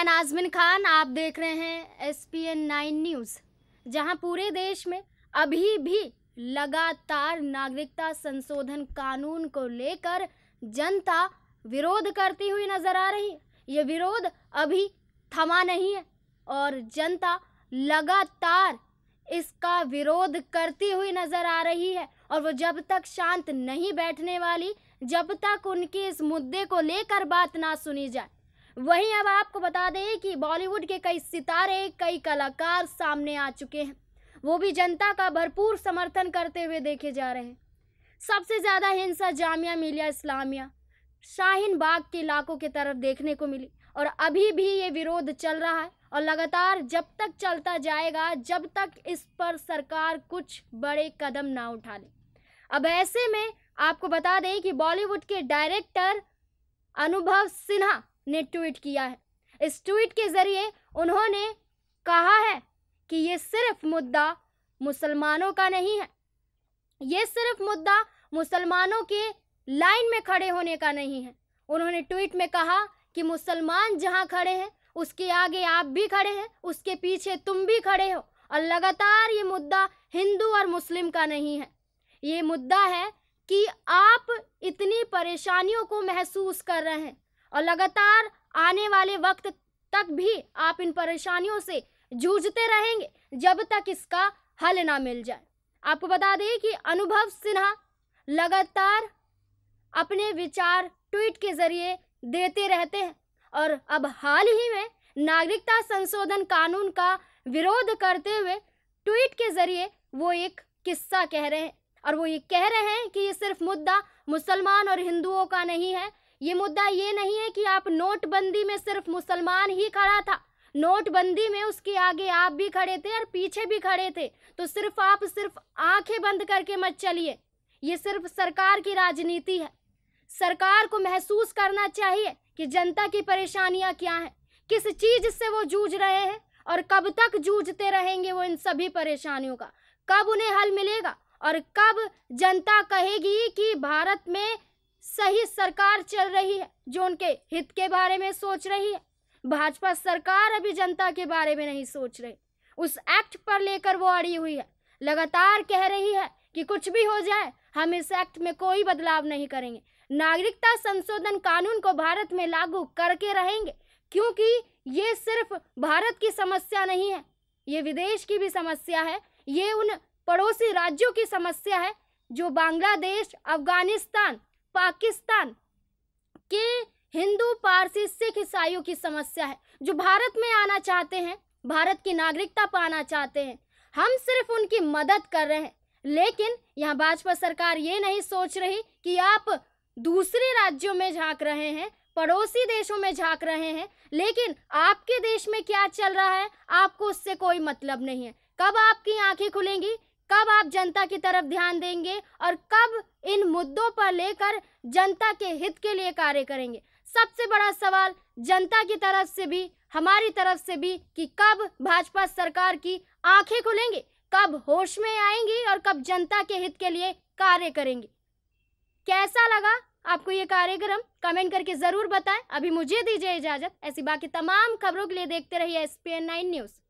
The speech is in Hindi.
मैं नाजमिन खान आप देख रहे हैं S P N nine news जहां पूरे देश में अभी भी लगातार नागरिकता संशोधन कानून को लेकर जनता विरोध करती हुई नजर आ रही है ये विरोध अभी थमा नहीं है और जनता लगातार इसका विरोध करती हुई नजर आ रही है और वो जब तक शांत नहीं बैठने वाली जब तक उनके इस मुद्दे को लेकर बात ना सुनी जाए वहीं अब आपको बता दें कि बॉलीवुड के कई सितारे कई कलाकार सामने आ चुके हैं वो भी जनता का भरपूर समर्थन करते हुए देखे जा रहे हैं सबसे ज़्यादा हिंसा जामिया मिलिया इस्लामिया शाहीन बाग के इलाकों की तरफ देखने को मिली और अभी भी ये विरोध चल रहा है और लगातार जब तक चलता जाएगा जब तक इस पर सरकार कुछ बड़े कदम ना उठा ले अब ऐसे में आपको बता दें कि बॉलीवुड के डायरेक्टर अनुभव सिन्हा ने ट्वीट किया है इस ट्वीट के ज़रिए उन्होंने कहा है कि ये सिर्फ मुद्दा मुसलमानों का नहीं है ये सिर्फ मुद्दा मुसलमानों के लाइन में खड़े होने का नहीं है उन्होंने ट्वीट में कहा कि मुसलमान जहां खड़े हैं उसके आगे आप भी खड़े हैं उसके पीछे तुम भी खड़े हो और लगातार ये मुद्दा हिंदू और मुस्लिम का नहीं है ये मुद्दा है कि आप इतनी परेशानियों को महसूस कर रहे हैं और लगातार आने वाले वक्त तक भी आप इन परेशानियों से जूझते रहेंगे जब तक इसका हल ना मिल जाए आपको बता दें कि अनुभव सिन्हा लगातार अपने विचार ट्वीट के जरिए देते रहते हैं और अब हाल ही में नागरिकता संशोधन कानून का विरोध करते हुए ट्वीट के जरिए वो एक किस्सा कह रहे हैं और वो ये कह रहे हैं कि ये सिर्फ मुद्दा मुसलमान और हिंदुओं का नहीं है ये मुद्दा ये नहीं है कि आप नोटबंदी में सिर्फ मुसलमान ही खड़ा था नोटबंदी में उसके आगे आप भी खड़े थे और पीछे भी खड़े थे तो सिर्फ आप सिर्फ आंखें बंद करके मत चलिए ये सिर्फ सरकार की राजनीति है सरकार को महसूस करना चाहिए कि जनता की परेशानियां क्या हैं किस चीज़ से वो जूझ रहे हैं और कब तक जूझते रहेंगे वो इन सभी परेशानियों का कब उन्हें हल मिलेगा और कब जनता कहेगी कि भारत में सही सरकार चल रही है जो उनके हित के बारे में सोच रही है भाजपा सरकार अभी जनता के बारे में नहीं सोच रही उस एक्ट पर लेकर वो अड़ी हुई है लगातार कह रही है कि कुछ भी हो जाए हम इस एक्ट में कोई बदलाव नहीं करेंगे नागरिकता संशोधन कानून को भारत में लागू करके रहेंगे क्योंकि ये सिर्फ भारत की समस्या नहीं है ये विदेश की भी समस्या है ये उन पड़ोसी राज्यों की समस्या है जो बांग्लादेश अफगानिस्तान पाकिस्तान के हिंदू पारसी सिख ईसाइयों की समस्या है जो भारत में आना चाहते हैं भारत की नागरिकता पाना चाहते हैं हम सिर्फ उनकी मदद कर रहे हैं लेकिन यहाँ भाजपा सरकार ये नहीं सोच रही कि आप दूसरे राज्यों में झांक रहे हैं पड़ोसी देशों में झांक रहे हैं लेकिन आपके देश में क्या चल रहा है आपको उससे कोई मतलब नहीं है कब आपकी आंखें खुलेंगी कब आप जनता की तरफ ध्यान देंगे और कब इन मुद्दों पर लेकर जनता के हित के लिए कार्य करेंगे सबसे बड़ा सवाल जनता की तरफ से भी हमारी तरफ से भी कि कब भाजपा सरकार की आंखें खुलेंगी कब होश में आएंगी और कब जनता के हित के लिए कार्य करेंगे कैसा लगा आपको ये कार्यक्रम कमेंट करके ज़रूर बताएं अभी मुझे दीजिए इजाज़त ऐसी बाकी तमाम खबरों के लिए देखते रहिए एस पी न्यूज़